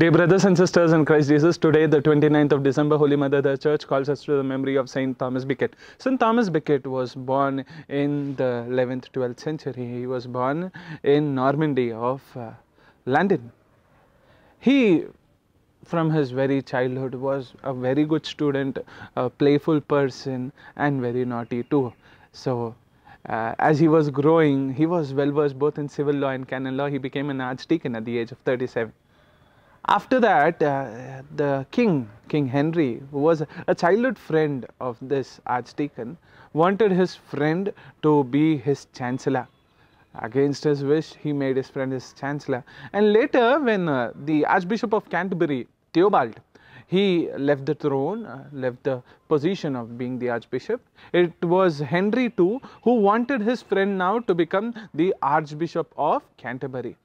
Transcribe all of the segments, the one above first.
Dear brothers and sisters in Christ Jesus, today, the 29th of December, Holy Mother the Church calls us to the memory of Saint Thomas Becket. Saint Thomas Becket was born in the 11th, 12th century. He was born in Normandy of uh, London. He, from his very childhood, was a very good student, a playful person, and very naughty too. So, uh, as he was growing, he was well versed both in civil law and canon law. He became an archdeacon at the age of 37. After that, uh, the king, King Henry, who was a childhood friend of this archdeacon, wanted his friend to be his chancellor. Against his wish, he made his friend his chancellor. And later, when uh, the Archbishop of Canterbury, Theobald, he left the throne, uh, left the position of being the Archbishop. It was Henry II who wanted his friend now to become the Archbishop of Canterbury.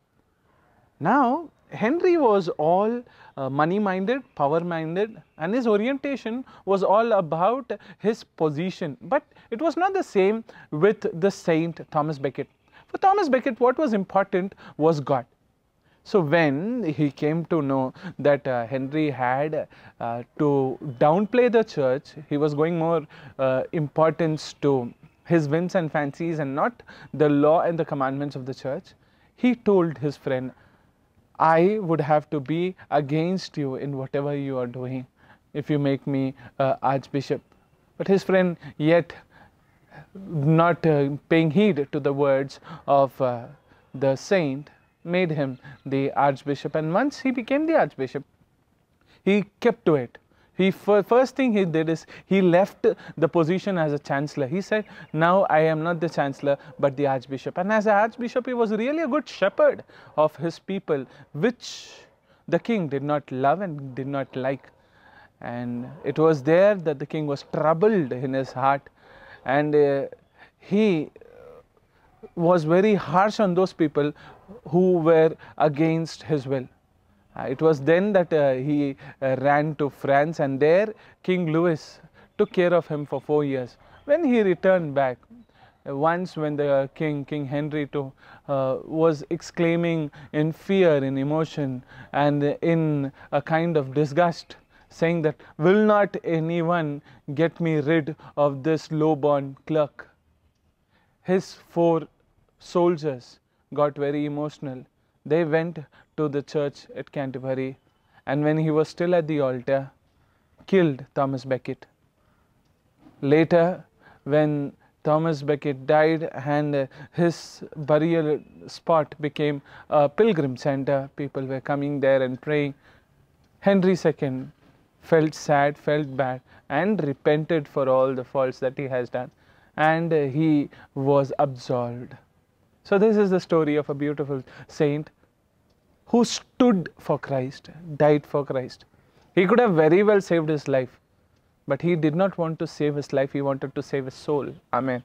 Now, Henry was all uh, money minded, power minded and his orientation was all about his position. But it was not the same with the saint Thomas Becket. For Thomas Becket what was important was God. So when he came to know that uh, Henry had uh, to downplay the church, he was going more uh, importance to his whims and fancies and not the law and the commandments of the church, he told his friend I would have to be against you in whatever you are doing if you make me uh, archbishop. But his friend yet not uh, paying heed to the words of uh, the saint made him the archbishop and once he became the archbishop he kept to it he first thing he did is he left the position as a chancellor. He said, now I am not the chancellor but the archbishop. And as an archbishop, he was really a good shepherd of his people, which the king did not love and did not like. And it was there that the king was troubled in his heart. And uh, he was very harsh on those people who were against his will. Uh, it was then that uh, he uh, ran to France and there King Louis took care of him for four years. When he returned back, once when the king, King Henry too, uh, was exclaiming in fear, in emotion and in a kind of disgust, saying that, will not anyone get me rid of this low-born clerk? His four soldiers got very emotional they went to the church at Canterbury and when he was still at the altar, killed Thomas Becket. Later, when Thomas Becket died and his burial spot became a pilgrim center, people were coming there and praying. Henry II felt sad, felt bad, and repented for all the faults that he has done, and he was absolved. So this is the story of a beautiful saint who stood for Christ, died for Christ. He could have very well saved his life, but he did not want to save his life, he wanted to save his soul. Amen.